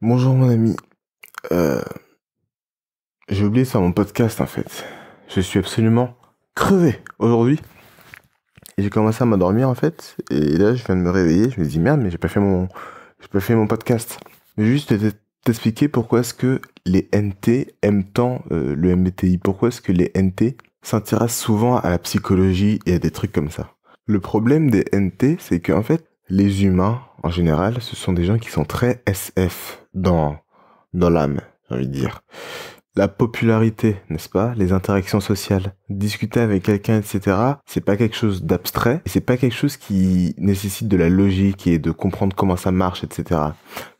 Bonjour mon ami. Euh, j'ai oublié ça mon podcast en fait. Je suis absolument crevé aujourd'hui. Et j'ai commencé à m'endormir en fait. Et là je viens de me réveiller. Je me dis merde mais j'ai pas fait mon. J'ai pas fait mon podcast. Juste t'expliquer pourquoi est-ce que les NT aiment tant euh, le MBTI. Pourquoi est-ce que les NT s'intéressent souvent à la psychologie et à des trucs comme ça. Le problème des NT, c'est qu'en fait, les humains, en général, ce sont des gens qui sont très SF dans, dans l'âme, j'ai envie de dire. La popularité, n'est-ce pas Les interactions sociales. Discuter avec quelqu'un, etc., c'est pas quelque chose d'abstrait, et c'est pas quelque chose qui nécessite de la logique et de comprendre comment ça marche, etc.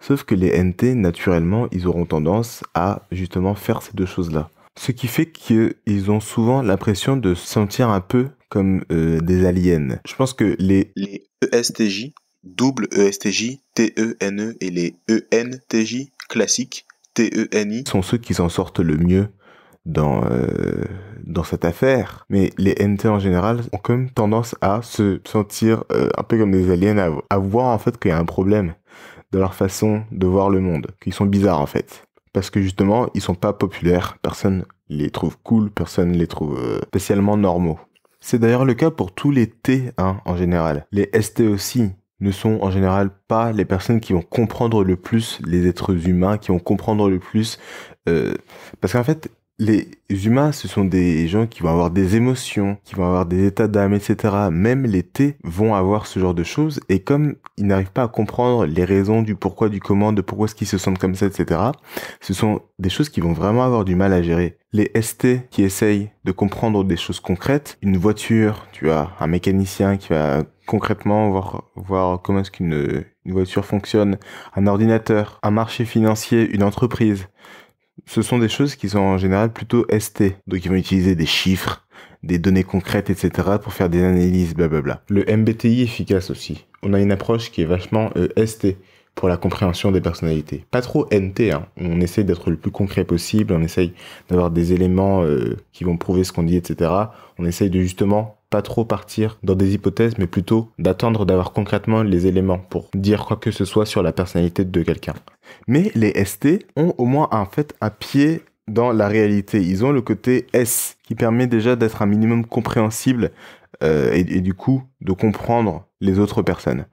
Sauf que les NT, naturellement, ils auront tendance à justement faire ces deux choses-là. Ce qui fait qu'ils ont souvent l'impression de se sentir un peu comme euh, des aliens. Je pense que les, les ESTJ, double ESTJ, TENE e et les ENTJ classiques, TENI. Sont ceux qui s'en sortent le mieux dans, euh, dans cette affaire. Mais les NT en général ont quand même tendance à se sentir euh, un peu comme des aliens, à, voir en fait qu'il y a un problème dans leur façon de voir le monde, qu'ils sont bizarres en fait. Parce que justement, ils sont pas populaires, personne les trouve cool, personne les trouve euh, spécialement normaux. C'est d'ailleurs le cas pour tous les T en général. Les ST aussi, ne sont en général pas les personnes qui vont comprendre le plus les êtres humains, qui vont comprendre le plus. Euh, parce qu'en fait, les humains, ce sont des gens qui vont avoir des émotions, qui vont avoir des états d'âme, etc. Même les T vont avoir ce genre de choses. Et comme ils n'arrivent pas à comprendre les raisons du pourquoi, du comment, de pourquoi est-ce qu'ils se sentent comme ça, etc. Ce sont des choses qui vont vraiment avoir du mal à gérer. Les ST qui essayent de comprendre des choses concrètes, une voiture, tu as un mécanicien qui va concrètement, voir, voir comment est-ce qu'une une voiture fonctionne, un ordinateur, un marché financier, une entreprise. Ce sont des choses qui sont en général plutôt ST. Donc ils vont utiliser des chiffres, des données concrètes, etc. pour faire des analyses, blablabla. Le MBTI efficace aussi. On a une approche qui est vachement euh, ST pour la compréhension des personnalités. Pas trop NT, hein. on essaye d'être le plus concret possible, on essaye d'avoir des éléments euh, qui vont prouver ce qu'on dit, etc. On essaye de justement pas trop partir dans des hypothèses, mais plutôt d'attendre d'avoir concrètement les éléments pour dire quoi que ce soit sur la personnalité de quelqu'un. Mais les ST ont au moins un fait un pied dans la réalité. Ils ont le côté S qui permet déjà d'être un minimum compréhensible euh, et du coup de comprendre les autres personnes.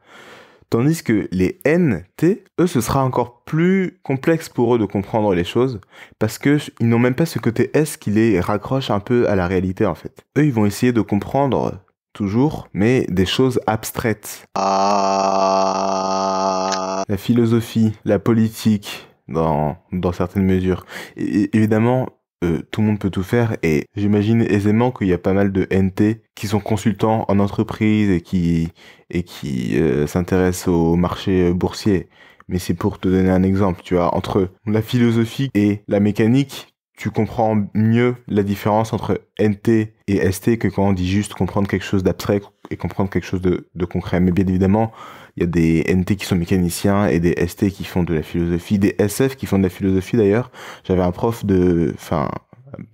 Tandis que les NT, eux, ce sera encore plus complexe pour eux de comprendre les choses, parce qu'ils n'ont même pas ce côté S qui les raccroche un peu à la réalité en fait. Eux, ils vont essayer de comprendre toujours, mais des choses abstraites. Ah. La philosophie, la politique, dans, dans certaines mesures. évidemment, euh, tout le monde peut tout faire et j'imagine aisément qu'il y a pas mal de NT qui sont consultants en entreprise et qui et qui euh, s'intéressent au marché euh, boursier. Mais c'est pour te donner un exemple, tu vois, entre la philosophie et la mécanique, tu comprends mieux la différence entre NT et ST que quand on dit juste comprendre quelque chose d'abstrait et comprendre quelque chose de, de concret. Mais bien évidemment, il y a des NT qui sont mécaniciens et des ST qui font de la philosophie, des SF qui font de la philosophie d'ailleurs. J'avais un prof de, enfin,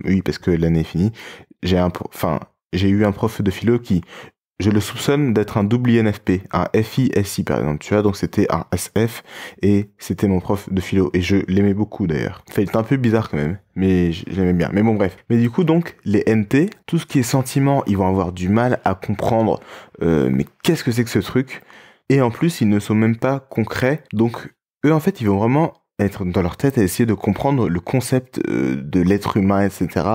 oui, parce que l'année est finie. J'ai un, j'ai eu un prof de philo qui, je le soupçonne d'être un double INFP, un FISI par exemple, tu vois, donc c'était un SF et c'était mon prof de philo et je l'aimais beaucoup d'ailleurs. C'est il un peu bizarre quand même, mais je l'aimais bien. Mais bon, bref. Mais du coup, donc, les NT, tout ce qui est sentiment, ils vont avoir du mal à comprendre, euh, mais qu'est-ce que c'est que ce truc et en plus, ils ne sont même pas concrets. Donc, eux, en fait, ils vont vraiment être dans leur tête à essayer de comprendre le concept euh, de l'être humain, etc.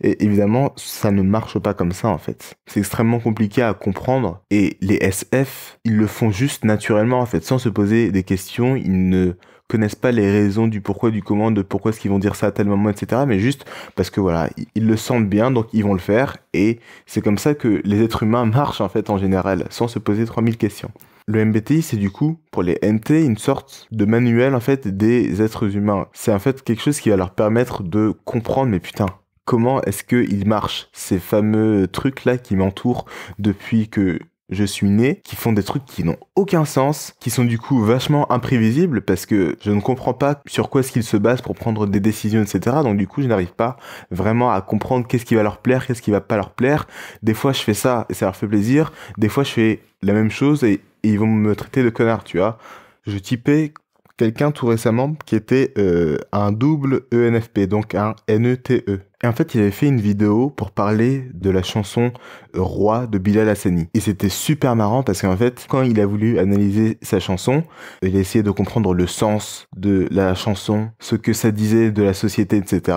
Et évidemment, ça ne marche pas comme ça en fait. C'est extrêmement compliqué à comprendre et les SF, ils le font juste naturellement en fait, sans se poser des questions, ils ne connaissent pas les raisons du pourquoi, du comment, de pourquoi est-ce qu'ils vont dire ça à tel moment, etc. Mais juste parce que voilà, ils le sentent bien, donc ils vont le faire. Et c'est comme ça que les êtres humains marchent en fait en général, sans se poser 3000 questions. Le MBTI, c'est du coup, pour les NT, une sorte de manuel en fait des êtres humains. C'est en fait quelque chose qui va leur permettre de comprendre, mais putain, comment est-ce qu'ils marchent Ces fameux trucs-là qui m'entourent depuis que je suis né, qui font des trucs qui n'ont aucun sens, qui sont du coup vachement imprévisibles parce que je ne comprends pas sur quoi est-ce qu'ils se basent pour prendre des décisions, etc. Donc du coup, je n'arrive pas vraiment à comprendre qu'est-ce qui va leur plaire, qu'est-ce qui va pas leur plaire. Des fois, je fais ça et ça leur fait plaisir. Des fois, je fais la même chose et et ils vont me traiter de connard, tu vois. Je typais quelqu'un tout récemment qui était euh, un double ENFP, donc un NETE. E. Et en fait, il avait fait une vidéo pour parler de la chanson Roi de Bilal Hassani. Et c'était super marrant parce qu'en fait, quand il a voulu analyser sa chanson, il a essayé de comprendre le sens de la chanson, ce que ça disait de la société, etc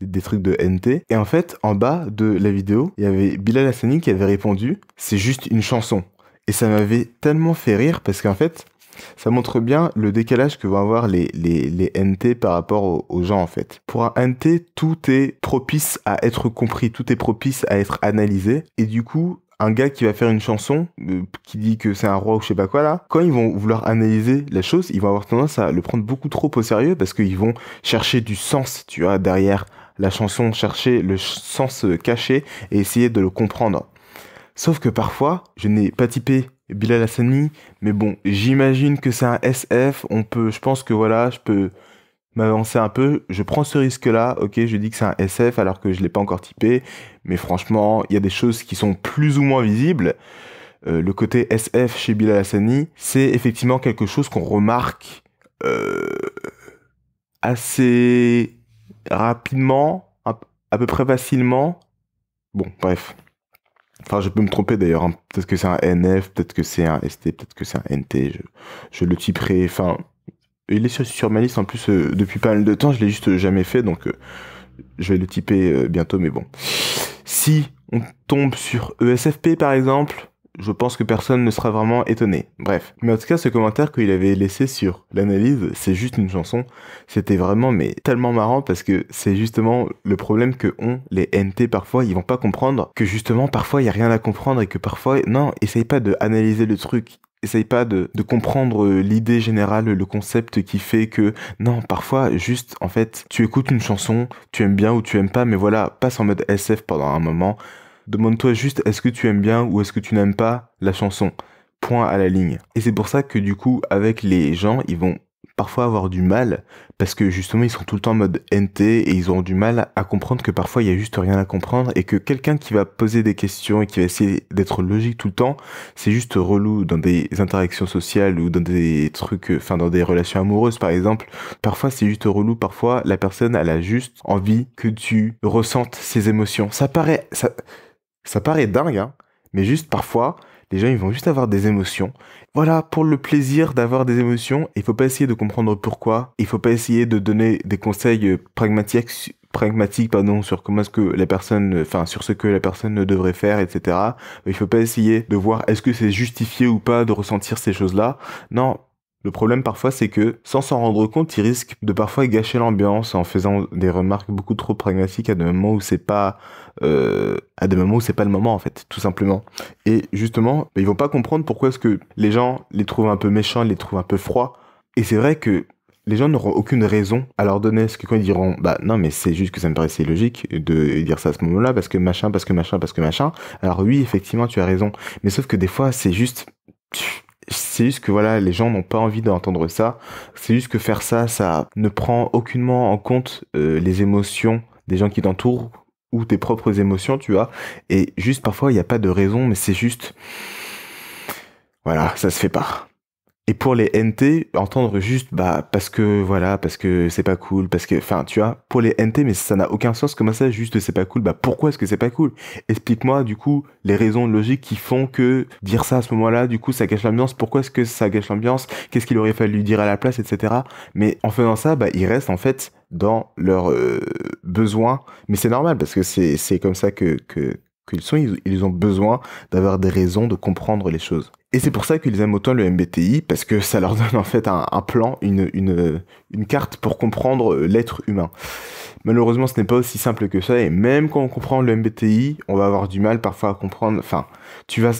des trucs de NT. Et en fait, en bas de la vidéo, il y avait Bilal Hassani qui avait répondu C'est juste une chanson. Et ça m'avait tellement fait rire parce qu'en fait, ça montre bien le décalage que vont avoir les, NT par rapport aux, gens en fait. Pour un NT, tout est propice à être compris, tout est propice à être analysé. Et du coup, un gars qui va faire une chanson, euh, qui dit que c'est un roi ou je sais pas quoi là, quand ils vont vouloir analyser la chose, ils vont avoir tendance à le prendre beaucoup trop au sérieux parce qu'ils vont chercher du sens, tu vois, derrière la chanson, chercher le sens euh, caché et essayer de le comprendre. Sauf que parfois, je n'ai pas typé Bilal Hassani, mais bon, j'imagine que c'est un SF, on peut, je pense que voilà, je peux m'avancer un peu, je prends ce risque-là, ok, je dis que c'est un SF alors que je ne l'ai pas encore typé, mais franchement, il y a des choses qui sont plus ou moins visibles. Euh, le côté SF chez Bilal Hassani, c'est effectivement quelque chose qu'on remarque euh, assez rapidement, à peu près facilement. Bon, bref. Enfin, je peux me tromper d'ailleurs. Hein. Peut-être que c'est un NF, peut-être que c'est un ST, peut-être que c'est un NT. Je, le typerai. Enfin, il est sur, ma liste en plus euh, depuis pas mal de temps. Je l'ai juste jamais fait, donc euh, je vais le typer euh, bientôt. Mais bon, si on tombe sur ESFP par exemple, je pense que personne ne sera vraiment étonné. Bref. Mais en tout cas, ce commentaire qu'il avait laissé sur l'analyse, c'est juste une chanson, c'était vraiment, mais tellement marrant parce que c'est justement le problème que ont les NT parfois, ils vont pas comprendre que justement, parfois, il y a rien à comprendre et que parfois, non, essaye pas de analyser le truc. Essaye pas de, de comprendre l'idée générale, le concept qui fait que, non, parfois, juste, en fait, tu écoutes une chanson, tu aimes bien ou tu aimes pas, mais voilà, passe en mode SF pendant un moment, Demande-toi juste est-ce que tu aimes bien ou est-ce que tu n'aimes pas la chanson. Point à la ligne. Et c'est pour ça que du coup, avec les gens, ils vont parfois avoir du mal parce que justement ils sont tout le temps en mode NT et ils auront du mal à comprendre que parfois il y a juste rien à comprendre et que quelqu'un qui va poser des questions et qui va essayer d'être logique tout le temps, c'est juste relou dans des interactions sociales ou dans des trucs enfin dans des relations amoureuses par exemple. Parfois c'est juste relou, parfois la personne elle a juste envie que tu ressentes ses émotions. Ça paraît ça paraît dingue, hein, mais juste parfois, les gens, ils vont juste avoir des émotions. Voilà, pour le plaisir d'avoir des émotions, il faut pas essayer de comprendre pourquoi, il faut pas essayer de donner des conseils euh, pragmatiques, pragmatiques pardon, sur comment est-ce que la personne, enfin, sur ce que la personne devrait faire, etc. Il faut pas essayer de voir est-ce que c'est justifié ou pas de ressentir ces choses-là. Non, le problème parfois, c'est que, sans s'en rendre compte, ils risquent de parfois gâcher l'ambiance en faisant des remarques beaucoup trop pragmatiques à des moments où c'est pas, euh, à des moments où c'est pas le moment en fait, tout simplement. Et justement, ben, ils vont pas comprendre pourquoi est-ce que les gens les trouvent un peu méchants, les trouvent un peu froids. Et c'est vrai que les gens n'auront aucune raison à leur donner. ce que quand ils diront, bah non, mais c'est juste que ça me paraissait logique de dire ça à ce moment-là, parce que machin, parce que machin, parce que machin. Alors oui, effectivement, tu as raison. Mais sauf que des fois, c'est juste, c'est juste que voilà, les gens n'ont pas envie d'entendre ça. C'est juste que faire ça, ça ne prend aucunement en compte euh, les émotions des gens qui t'entourent ou tes propres émotions, tu vois. Et juste parfois, il n'y a pas de raison, mais c'est juste. Voilà, ça se fait pas. Et pour les NT, entendre juste bah parce que voilà, parce que c'est pas cool, parce que enfin tu vois, pour les NT mais ça n'a aucun sens comment ça juste c'est pas cool. Bah pourquoi est-ce que c'est pas cool Explique-moi du coup les raisons logiques qui font que dire ça à ce moment-là, du coup ça gâche l'ambiance. Pourquoi est-ce que ça gâche l'ambiance Qu'est-ce qu'il aurait fallu dire à la place, etc. Mais en faisant ça, bah ils restent en fait dans leurs euh, besoin. besoins. Mais c'est normal parce que c'est comme ça que, que, qu'ils sont, ils ont besoin d'avoir des raisons de comprendre les choses. Et c'est pour ça qu'ils aiment autant le MBTI, parce que ça leur donne en fait un, plan, une, une, carte pour comprendre euh, l'être humain. Malheureusement, ce n'est pas aussi simple que ça, et même quand on comprend le MBTI, on va avoir du mal parfois à comprendre, enfin, tu vas,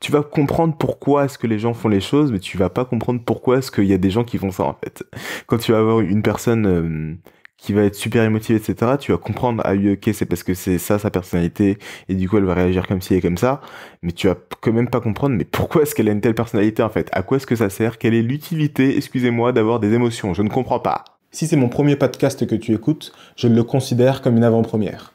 tu vas comprendre pourquoi est-ce que les gens font les choses, mais tu vas pas comprendre pourquoi est-ce qu'il y a des gens qui font ça en fait. Quand tu vas avoir une personne... Euh, qui va être super émotive, etc., tu vas comprendre, ah oui, ok, c'est parce que c'est ça sa personnalité, et du coup elle va réagir comme ci et comme ça, mais tu vas quand même pas comprendre, mais pourquoi est-ce qu'elle a une telle personnalité en fait À quoi est-ce que ça sert Quelle est l'utilité, excusez-moi, d'avoir des émotions Je ne comprends pas. Si c'est mon premier podcast que tu écoutes, je le considère comme une avant-première.